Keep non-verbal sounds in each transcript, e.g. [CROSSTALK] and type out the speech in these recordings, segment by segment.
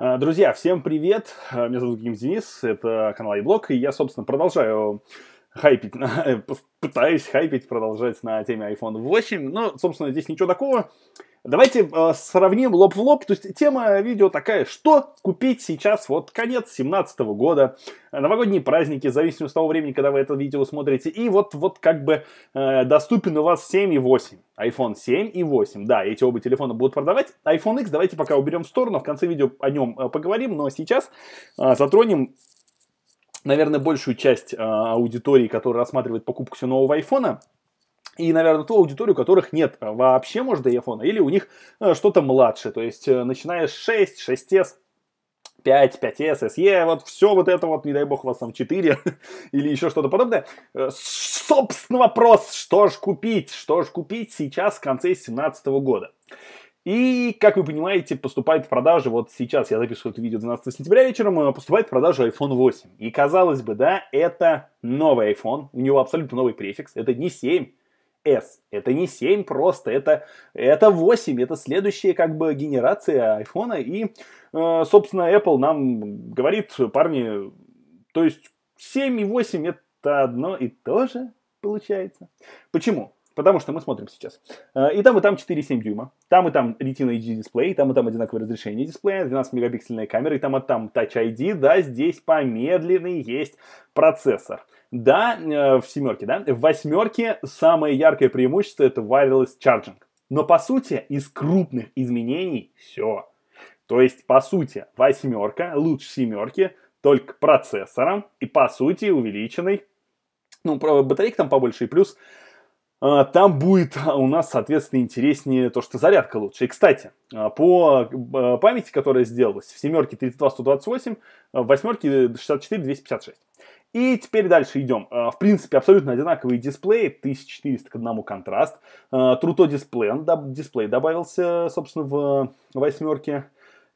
Э, друзья, всем привет! Э, меня зовут Гимс Денис, это канал iBlog, и я, собственно, продолжаю хайпить, на, э, пытаюсь хайпить, продолжать на теме iPhone 8. Но, ну, собственно, здесь ничего такого. Давайте э, сравним лоб в лоб. То есть тема видео такая, что купить сейчас, вот конец 2017 года, э, новогодние праздники, в от того времени, когда вы это видео смотрите, и вот, вот как бы э, доступен у вас 7 и 8, iPhone 7 и 8, да, эти оба телефона будут продавать. iPhone X давайте пока уберем в сторону, в конце видео о нем э, поговорим, но сейчас э, затронем наверное, большую часть э, аудитории, которая рассматривает покупку все нового айфона, и, наверное, ту аудиторию, у которых нет вообще, может, iPhone, или у них э, что-то младше, то есть э, начиная с 6, 6s, 5, 5s, SE, вот все вот это вот, не дай бог, у вас там 4 [LAUGHS] или еще что-то подобное. Э, собственно, вопрос, что ж купить, что ж купить сейчас в конце 2017 года. И, как вы понимаете, поступает в продажу, вот сейчас я записываю это видео 12 сентября вечером, поступает в продажу iPhone 8. И, казалось бы, да, это новый iPhone, у него абсолютно новый префикс, это не 7, S. Это не 7 просто, это, это 8, это следующая как бы генерация айфона. И, э, собственно, Apple нам говорит, парни, то есть 7 и 8 это одно и то же получается. Почему? Потому что мы смотрим сейчас. Э, и там, и там 4,7 дюйма. Там и там Retina HD дисплей, там и там одинаковое разрешение дисплея, 12-мегапиксельная камера, и там, и там Touch ID, да, здесь помедленный есть процессор. Да, э, в семерке, да? В восьмерке самое яркое преимущество это wireless charging. Но по сути из крупных изменений все. То есть, по сути, восьмерка лучше семерки только процессором и, по сути, увеличенной. Ну, батарейка там побольше и плюс а, там будет а, у нас, соответственно, интереснее то, что зарядка лучше. И, кстати, а, по памяти, которая сделалась, в семерке 32128, в восьмерке 64256. И теперь дальше идем. Э, в принципе, абсолютно одинаковые дисплеи, 1400 к одному контраст. Э, Труто дисплей, он, дисплей добавился, собственно, в восьмерке.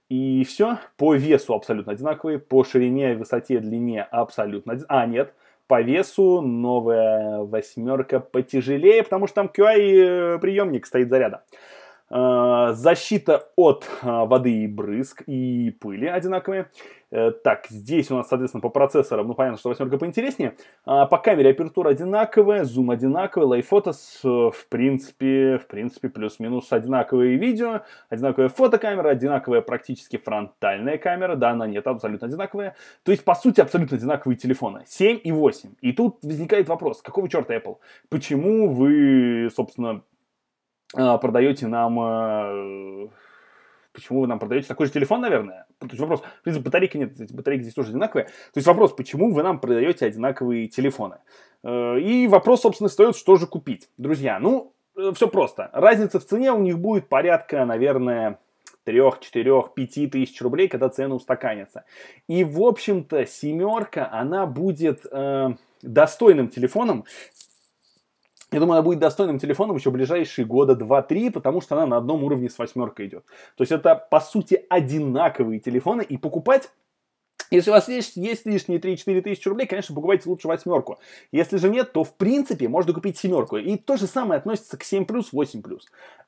И все. По весу абсолютно одинаковые, по ширине, высоте, длине абсолютно А, нет, по весу новая восьмерка потяжелее, потому что там QI-приемник э, стоит заряда. Э, защита от э, воды и брызг, и пыли одинаковые. Э, так, здесь у нас, соответственно, по процессорам, ну, понятно, что восьмерка поинтереснее. А, по камере апертура одинаковая, зум одинаковый, лайфотос, в принципе, в принципе, плюс-минус одинаковые видео, одинаковая фотокамера, одинаковая практически фронтальная камера, да, она нет, абсолютно одинаковая. То есть, по сути, абсолютно одинаковые телефоны, 7 и 8. И тут возникает вопрос, какого черта Apple? Почему вы, собственно, а, продаете нам... Э, почему вы нам продаете такой же телефон, наверное? То есть вопрос, в принципе, батарейки нет, батарейки здесь тоже одинаковые. То есть вопрос, почему вы нам продаете одинаковые телефоны? Э, и вопрос, собственно, встает, что же купить. Друзья, ну, э, все просто. Разница в цене у них будет порядка, наверное, 3, 4, 5 тысяч рублей, когда цена устаканится. И, в общем-то, семерка, она будет э, достойным телефоном, я думаю, она будет достойным телефоном еще ближайшие года 2-3, потому что она на одном уровне с восьмеркой идет. То есть это, по сути, одинаковые телефоны, и покупать если у вас есть, есть лишние 3-4 тысячи рублей, конечно, покупайте лучше восьмерку. Если же нет, то в принципе можно купить семерку. И то же самое относится к 7+, 8+.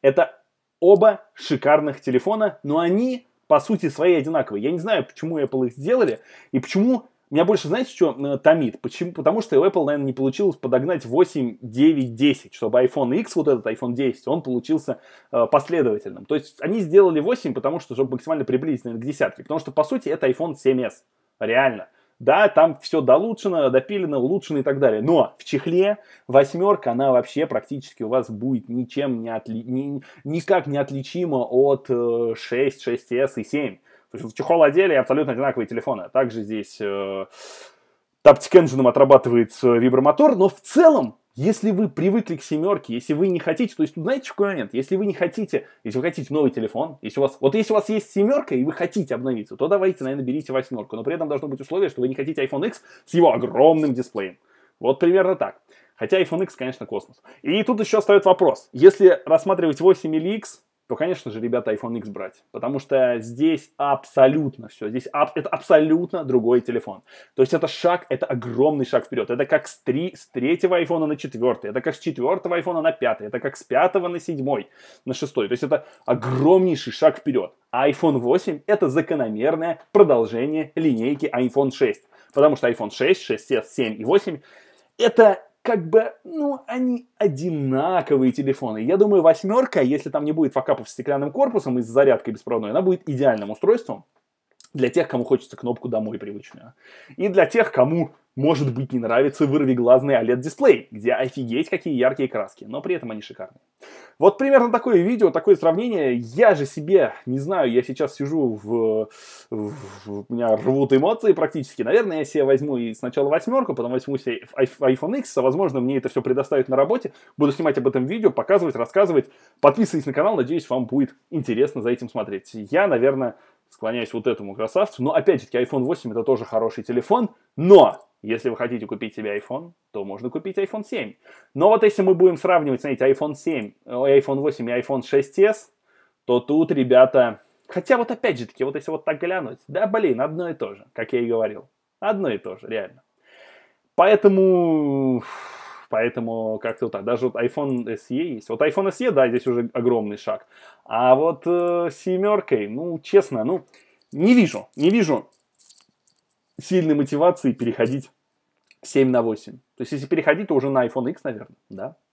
Это оба шикарных телефона, но они по сути своей одинаковые. Я не знаю, почему Apple их сделали и почему меня больше, знаете, что э, томит? Почему? Потому что у Apple, наверное, не получилось подогнать 8, 9, 10, чтобы iPhone X, вот этот iPhone 10, он получился э, последовательным. То есть они сделали 8, потому что, чтобы максимально приблизить, наверное, к десятке. Потому что, по сути, это iPhone 7s. Реально. Да, там все долучено, допилено, улучшено и так далее. Но в чехле восьмерка, она вообще практически у вас будет ничем не отли... ни... никак не отличима от э, 6, 6s и 7. То есть в чехол одели, абсолютно одинаковые телефоны. Также здесь э, Taptic Engine отрабатывает э, вибромотор, но в целом если вы привыкли к семерке, если вы не хотите, то есть знаете, какой момент? Если вы не хотите, если вы хотите новый телефон, если у вас, вот если у вас есть семерка и вы хотите обновиться, то давайте, наверное, берите восьмерку. Но при этом должно быть условие, что вы не хотите iPhone X с его огромным дисплеем. Вот примерно так. Хотя iPhone X, конечно, космос. И тут еще остается вопрос. Если рассматривать 8 или X, то, конечно же, ребята, iPhone X брать. Потому что здесь абсолютно все. Здесь аб- это абсолютно другой телефон. То есть это шаг, это огромный шаг вперед. Это как с, три, с третьего айфона на четвертый. Это как с четвертого айфона на пятый. Это как с пятого на седьмой, на шестой. То есть это огромнейший шаг вперед. А iPhone 8 это закономерное продолжение линейки iPhone 6. Потому что iPhone 6, 6 7 и 8 это как бы, ну, они одинаковые телефоны. Я думаю, восьмерка, если там не будет факапов с стеклянным корпусом и с зарядкой беспроводной, она будет идеальным устройством для тех, кому хочется кнопку домой привычную. И для тех, кому может быть, не нравится вырвиглазный OLED-дисплей, где офигеть какие яркие краски, но при этом они шикарные. Вот примерно такое видео, такое сравнение. Я же себе, не знаю, я сейчас сижу в... в, в у меня рвут эмоции практически. Наверное, я себе возьму и сначала восьмерку, потом возьму себе iPhone X, а возможно, мне это все предоставят на работе. Буду снимать об этом видео, показывать, рассказывать. Подписывайтесь на канал, надеюсь, вам будет интересно за этим смотреть. Я, наверное, склоняюсь вот этому красавцу. Но, опять же, iPhone 8 это тоже хороший телефон, но если вы хотите купить себе iPhone, то можно купить iPhone 7. Но вот если мы будем сравнивать, знаете, iPhone 7, э, iPhone 8 и iPhone 6s, то тут, ребята... Хотя вот опять же таки, вот если вот так глянуть, да блин, одно и то же, как я и говорил. Одно и то же, реально. Поэтому... Поэтому как-то вот так. Даже вот iPhone SE есть. Вот iPhone SE, да, здесь уже огромный шаг. А вот э, семеркой, ну, честно, ну, не вижу, не вижу сильной мотивации переходить 7 на 8. То есть, если переходить, то уже на iPhone X, наверное, да?